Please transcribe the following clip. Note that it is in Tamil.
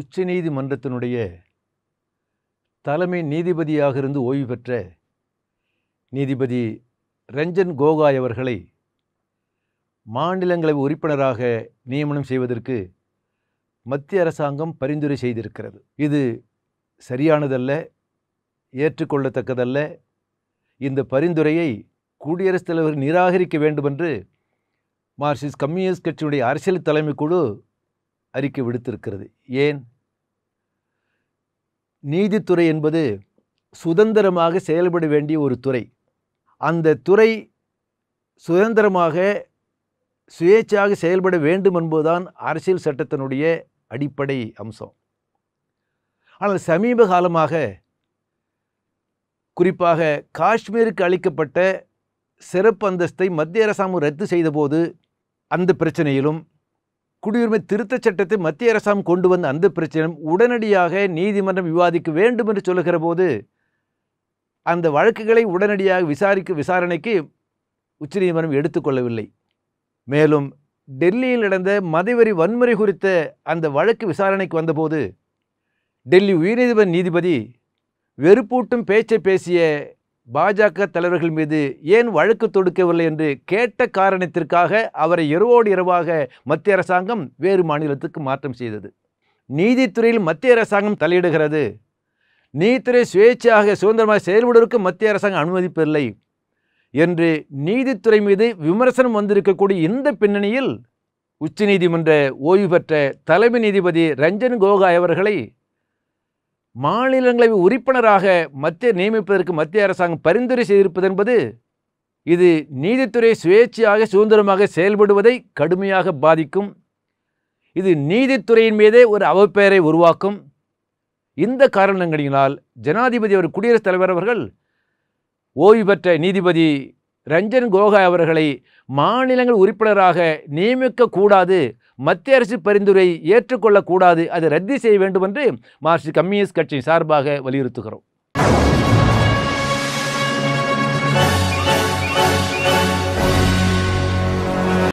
உச்ச நீதிமன்றத்தினுடைய தலைமை நீதிபதியாக இருந்து ஓய்வு பெற்ற நீதிபதி ரஞ்சன் கோகாய் அவர்களை மாநிலங்களவை உறுப்பினராக நியமனம் செய்வதற்கு மத்திய அரசாங்கம் பரிந்துரை செய்திருக்கிறது இது சரியானதல்ல ஏற்றுக்கொள்ளத்தக்கதல்ல இந்த பரிந்துரையை குடியரசுத் தலைவர் நிராகரிக்க வேண்டுமென்று மார்க்சிஸ்ட் கம்யூனிஸ்ட் கட்சியுடைய அரசியல் தலைமை குழு அறிக்கை விடுத்திருக்கிறது ஏன் நீதித்துறை என்பது சுதந்திரமாக செயல்பட வேண்டிய ஒரு துறை அந்த துறை சுதந்திரமாக சுயேட்சையாக செயல்பட வேண்டும் என்பதுதான் அரசியல் சட்டத்தினுடைய அடிப்படை அம்சம் ஆனால் சமீப காலமாக குறிப்பாக காஷ்மீருக்கு அளிக்கப்பட்ட சிறப்பு அந்தஸ்தை மத்திய அரசாங்கம் ரத்து செய்தபோது அந்த பிரச்சனையிலும் குடியுரிமை திருத்தச் சட்டத்தை மத்திய அரசாங்கம் கொண்டு வந்த அந்த பிரச்சனையும் உடனடியாக நீதிமன்றம் விவாதிக்க வேண்டும் என்று சொல்லுகிற போது அந்த வழக்குகளை உடனடியாக விசாரிக்க விசாரணைக்கு உச்சநீதிமன்றம் எடுத்துக்கொள்ளவில்லை மேலும் டெல்லியில் நடந்த மதவெறி வன்முறை குறித்த அந்த வழக்கு விசாரணைக்கு வந்தபோது டெல்லி உயர்நீதிபதி நீதிபதி வெறுப்பூட்டும் பேச்சை பேசிய பாஜக தலைவர்கள் மீது ஏன் வழக்கு தொடுக்கவில்லை என்று கேட்ட காரணத்திற்காக அவரை இரவோடு இரவாக மத்திய அரசாங்கம் வேறு மாநிலத்துக்கு மாற்றம் செய்தது நீதித்துறையில் மத்திய அரசாங்கம் தலையிடுகிறது நீதித்துறை சுயேட்சையாக சுதந்திரமாக செயல்படுவதற்கு மத்திய அரசாங்கம் அனுமதிப்பில்லை என்று நீதித்துறை மீது விமர்சனம் வந்திருக்கக்கூடிய இந்த பின்னணியில் உச்சநீதிமன்ற ஓய்வு பெற்ற தலைமை நீதிபதி ரஞ்சன் கோகாய் அவர்களை மாநிலங்களவை உறுப்பினராக மத்திய நியமிப்பதற்கு மத்திய அரசாங்கம் பரிந்துரை செய்திருப்பது என்பது இது நீதித்துறை சுயேட்சையாக சுதந்திரமாக செயல்படுவதை கடுமையாக பாதிக்கும் இது நீதித்துறையின் மீதே ஒரு அவப்பெயரை உருவாக்கும் இந்த காரணங்களினால் ஜனாதிபதி அவர் குடியரசுத் தலைவர் அவர்கள் ஓய்வு பெற்ற நீதிபதி ரஞ்சன் கோகாய் அவர்களை மாநிலங்கள் உறுப்பினராக நியமிக்கக்கூடாது மத்திய அரசு பரிந்துரை ஏற்றுக்கொள்ளக்கூடாது அதை ரத்து செய்ய வேண்டும் என்று மார்க்சிஸ்ட் கம்யூனிஸ்ட் கட்சியின் சார்பாக வலியுறுத்துகிறோம்